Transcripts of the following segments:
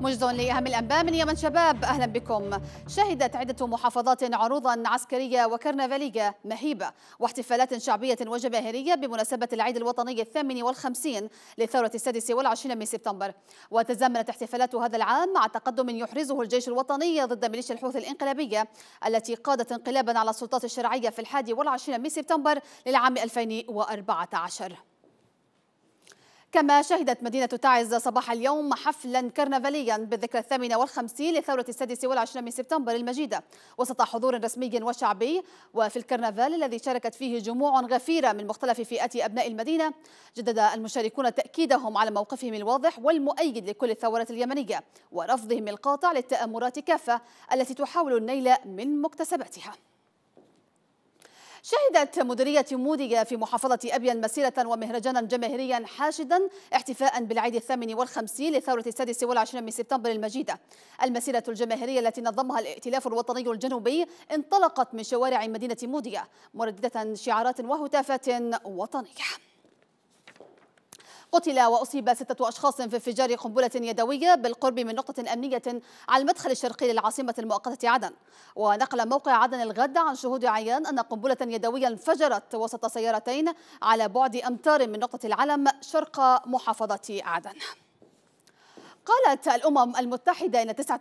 مجد لأهم الأنباء من يمن شباب أهلا بكم شهدت عدة محافظات عروضا عسكرية وكرنفالية مهيبة واحتفالات شعبية وجماهيرية بمناسبة العيد الوطني الثامن والخمسين للثورة السادس والعشرين من سبتمبر وتزامنت احتفالات هذا العام مع تقدم يحرزه الجيش الوطني ضد ميليشيا الحوثي الإنقلابية التي قادت انقلابا على السلطات الشرعية في الحادي والعشرين من سبتمبر للعام 2014 كما شهدت مدينة تعز صباح اليوم حفلا كرنفاليا بالذكرى الثامنة والخمسين لثورة السادس والعشرين من سبتمبر المجيدة وسط حضور رسمي وشعبي وفي الكرنفال الذي شاركت فيه جموع غفيرة من مختلف فئات أبناء المدينة جدد المشاركون تأكيدهم على موقفهم الواضح والمؤيد لكل الثورات اليمنية ورفضهم القاطع للتآمرات كافة التي تحاول النيل من مكتسباتها شهدت مديرية مودية في محافظة أبين مسيرة ومهرجانا جماهيريا حاشدا احتفاء بالعيد الثامن والخمسين لثورة السادس والعشرين من سبتمبر المجيدة المسيرة الجماهيرية التي نظمها الائتلاف الوطني الجنوبي انطلقت من شوارع مدينة مودية مرددة شعارات وهتافات وطنية قتل وأصيب ستة أشخاص في انفجار قنبلة يدوية بالقرب من نقطة أمنية على المدخل الشرقي للعاصمة المؤقتة عدن ونقل موقع عدن الغد عن شهود عيان أن قنبلة يدوية انفجرت وسط سيارتين على بعد أمتار من نقطة العلم شرق محافظة عدن قالت الأمم المتحدة أن تسعة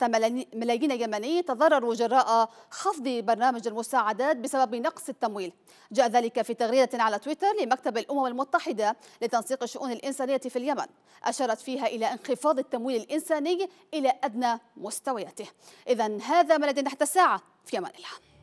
ملايين يمني تضرروا جراء خفض برنامج المساعدات بسبب نقص التمويل جاء ذلك في تغريدة على تويتر لمكتب الأمم المتحدة لتنسيق الشؤون الإنسانية في اليمن أشارت فيها إلى انخفاض التمويل الإنساني إلى أدنى مستوياته إذا هذا ما لدينا حتى الساعة في يمن الله